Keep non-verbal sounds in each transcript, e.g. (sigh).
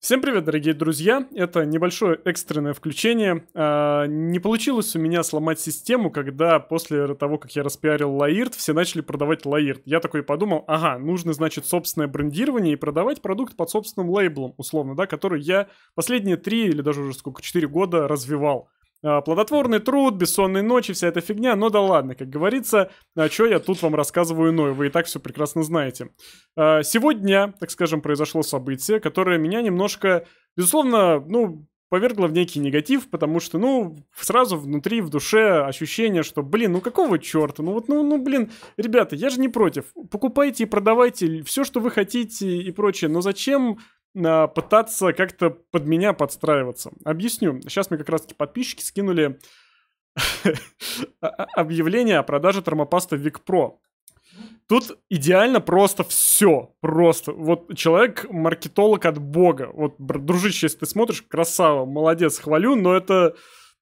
Всем привет, дорогие друзья! Это небольшое экстренное включение. А, не получилось у меня сломать систему, когда после того, как я распиарил Лаирт, все начали продавать Лаирт. Я такой подумал, ага, нужно, значит, собственное брендирование и продавать продукт под собственным лейблом, условно, да, который я последние три или даже уже сколько, четыре года развивал. А, плодотворный труд, бессонные ночи, вся эта фигня, но ну да ладно, как говорится, а что я тут вам рассказываю иное, вы и так все прекрасно знаете. А, сегодня, так скажем, произошло событие, которое меня немножко, безусловно, ну, повергло в некий негатив, потому что, ну, сразу внутри, в душе ощущение, что, блин, ну какого черта, ну вот, ну, ну, блин, ребята, я же не против, покупайте и продавайте все, что вы хотите и прочее, но зачем а, пытаться как-то под меня подстраиваться. Объясню. Сейчас мне как раз-таки подписчики скинули (laughs) объявление о продаже термопасты Vic Pro. Тут идеально просто все. Просто. Вот человек маркетолог от бога. Вот, дружище, если ты смотришь, красава, молодец, хвалю, но это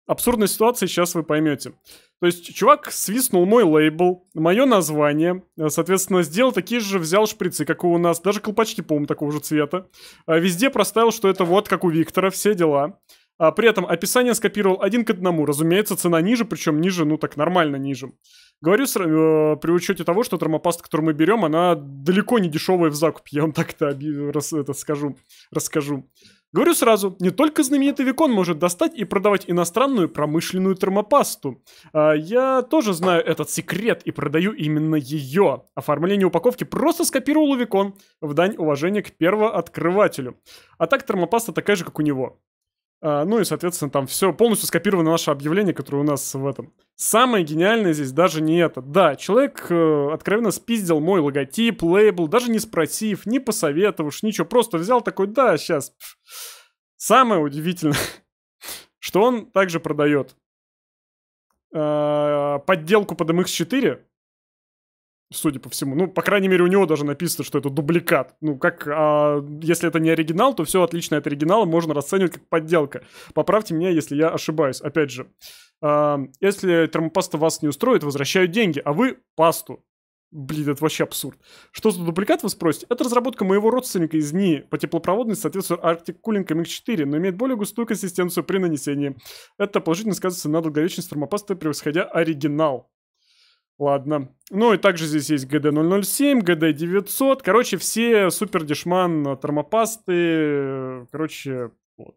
абсурдность ситуации сейчас вы поймете. То есть чувак свистнул мой лейбл, мое название, э, соответственно, сделал такие же, взял шприцы, как у нас, даже колпачки, по-моему, такого же цвета. Э, везде проставил, что это вот как у Виктора, все дела. А при этом описание скопировал один к одному. Разумеется, цена ниже, причем ниже, ну так нормально ниже. Говорю э, при учете того, что термопаста, которую мы берем, она далеко не дешевая в закупе. Я вам так-то раз, это скажу, расскажу. Говорю сразу, не только знаменитый Викон может достать и продавать иностранную промышленную термопасту. А, я тоже знаю этот секрет и продаю именно ее. Оформление упаковки просто скопировал Викон в дань уважения к первооткрывателю. А так термопаста такая же, как у него. А, ну и, соответственно, там все полностью скопировано наше объявление, которое у нас в этом. Самое гениальное здесь даже не это. Да, человек э, откровенно спиздил мой логотип, лейбл, даже не спросив, не посоветовавшись, ничего. Просто взял такой, да, сейчас. Самое удивительное, (laughs) что он также продает э, подделку под MX4, судя по всему. Ну, по крайней мере, у него даже написано, что это дубликат. Ну, как, а, если это не оригинал, то все отличное от оригинала можно расценивать как подделка. Поправьте меня, если я ошибаюсь. Опять же, а, если термопаста вас не устроит, возвращают деньги, а вы пасту. Блин, это вообще абсурд. Что за дубликат, вы спросите? Это разработка моего родственника из НИИ по теплопроводности, соответствует Arctic Cooling MX4, но имеет более густую консистенцию при нанесении. Это положительно сказывается на долговечность термопасты, превосходя оригинал. Ладно. Ну и также здесь есть GD007, GD900. Короче, все супер дешман э, термопасты. Э, короче, вот.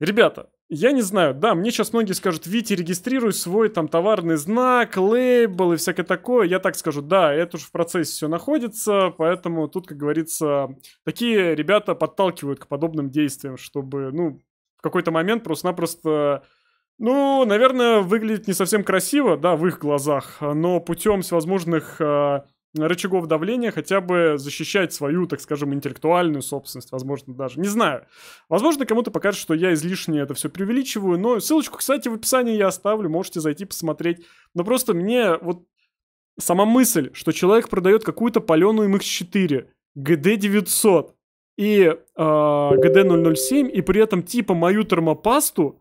Ребята, я не знаю, да, мне сейчас многие скажут, Вити, регистрируй свой там товарный знак, лейбл и всякое такое. Я так скажу, да, это уже в процессе все находится, поэтому тут, как говорится, такие ребята подталкивают к подобным действиям, чтобы, ну, в какой-то момент просто-напросто ну, наверное, выглядит не совсем красиво, да, в их глазах, но путем всевозможных э, рычагов давления хотя бы защищать свою, так скажем, интеллектуальную собственность, возможно, даже. Не знаю. Возможно, кому-то покажется, что я излишне это все преувеличиваю, но ссылочку, кстати, в описании я оставлю, можете зайти посмотреть. Но просто мне вот сама мысль, что человек продает какую-то паленую MX4, GD900 и а, э, GD007, и при этом типа мою термопасту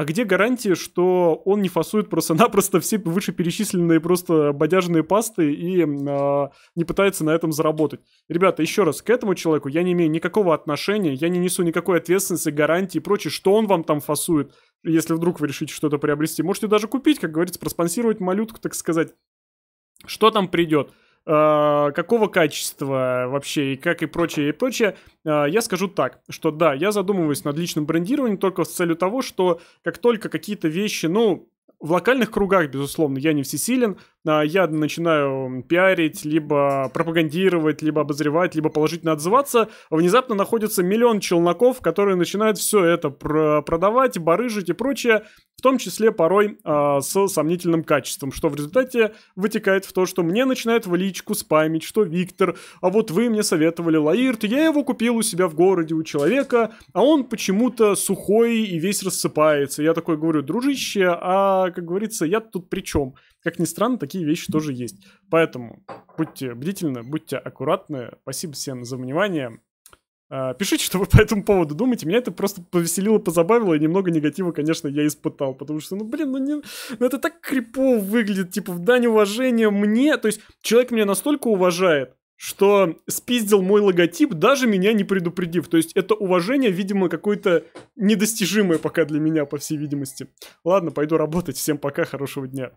а где гарантия, что он не фасует просто-напросто все вышеперечисленные просто бодяжные пасты и э, не пытается на этом заработать? Ребята, еще раз, к этому человеку я не имею никакого отношения, я не несу никакой ответственности, гарантии и прочее, что он вам там фасует, если вдруг вы решите что-то приобрести. Можете даже купить, как говорится, проспонсировать малютку, так сказать. Что там придет? А, какого качества вообще и как и прочее, и прочее, а, я скажу так, что да, я задумываюсь над личным брендированием только с целью того, что как только какие-то вещи, ну, в локальных кругах, безусловно, я не всесилен. А, я начинаю пиарить, либо пропагандировать, либо обозревать, либо положительно отзываться. Внезапно находится миллион челноков, которые начинают все это продавать, барыжить и прочее в том числе порой э, с сомнительным качеством, что в результате вытекает в то, что мне начинает в личку спамить, что Виктор, а вот вы мне советовали Лаирт, я его купил у себя в городе у человека, а он почему-то сухой и весь рассыпается. Я такой говорю, дружище, а, как говорится, я тут при чем? Как ни странно, такие вещи тоже есть. Поэтому будьте бдительны, будьте аккуратны. Спасибо всем за внимание. А, пишите, что вы по этому поводу думаете. Меня это просто повеселило, позабавило, и немного негатива, конечно, я испытал. Потому что, ну, блин, ну, не, ну это так крипово выглядит, типа, в дань уважения мне. То есть человек меня настолько уважает, что спиздил мой логотип, даже меня не предупредив. То есть это уважение, видимо, какое-то недостижимое пока для меня, по всей видимости. Ладно, пойду работать. Всем пока, хорошего дня.